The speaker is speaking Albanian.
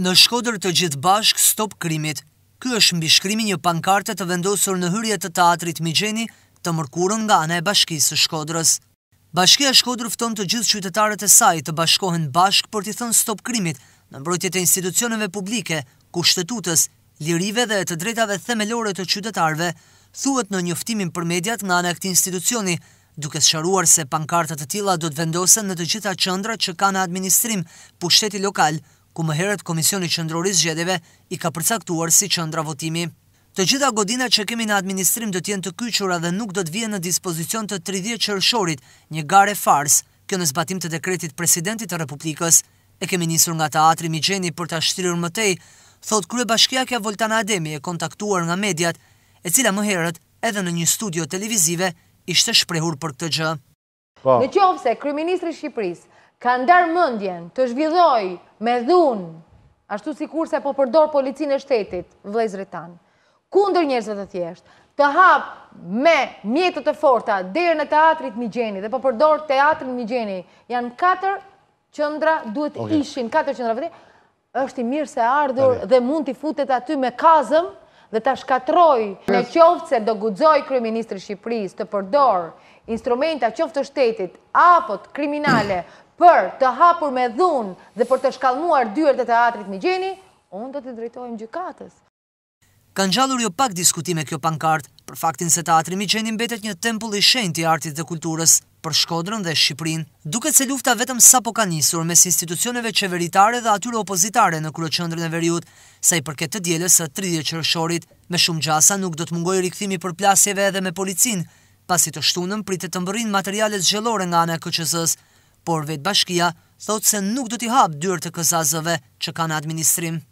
Në Shkodër të gjithë bashk stop krimit. Ky është mbishkrimi shkrimi një pankarte të vendosur në hyrje të Teatrit Migjeni të mërkurën nga ana e Bashkisë së Shkodrës. Bashkia e Shkodrës fton të gjithë qytetarët e saj të bashkohen bashk për të thënë stop krimit, në mbrojtje të institucioneve publike, kushtetutës, lirive dhe të drejtave themelore të qytetarëve, thuhet në njoftimin për mediat nga ana e institucioni, duke shëruar se pankarta të tilla do të vendosen në të gjitha qendrat që kanë administrim pushteti lokal ku më herët Komisioni Qëndroris Gjedeve i ka përcaktuar si qëndra votimi. Të gjitha godina që kemi në administrim do tjenë të kyqura dhe nuk do vje në dispozicion të 30 qërëshorit një gare fars, kjo në zbatim të dekretit presidentit të Republikës. E kemi njësur nga teatri Migjeni për të ashtirur mëtej, thot krye bashkjakja Voltana Ademi e kontaktuar nga mediat, e cila më herët edhe në një studio televizive ishte shprehur për këtë gjë. Po. Në qovë se, Kryministri Shqipërisë ka ndarë mëndjen të zhvidoj me dhun, ashtu si kurse po përdor policinë e shtetit, vlezre tanë, kundër njerëzve të thjeshtë, të hap me mjetët e forta dhejër në teatrit Migeni, dhe po përdor teatrit Migeni, janë katër qëndra duhet ishin, katër qëndra vëtë, është i mirë se ardhur dhe mund t'i futet aty me kazëm, dhe të shkatroj në qoftë se do gudzoj kriministri Shqipëris të përdor instrumenta qoftë të shtetit apo kriminale për të hapur me dhun dhe për të shkalmuar dyër të teatrit një gjeni, unë do të drejtojmë gjykatës kanë gjallur jo pak diskutime kjo pankartë për faktin se teatri Miqeni mbetet një tempull i shenjtë i artit dhe kulturës për Shkodrën dhe Shqipërinë. Duket se lufta vetëm sa po ka nisur mes institucioneve qeveritare dhe atyre opozitare në qëndrën e veriut, sa i përket të dielës së 30 qershorit, me shumë gjasa nuk do të mungojë rikthimi për plasjeve edhe me policinë, pasi të shtunën pritet të mbërrin materialet zgjellore nga ana e KQZ-s, por vetë bashkia thotë se nuk do t'i hap dyert të KZ-ve që kanë administrim.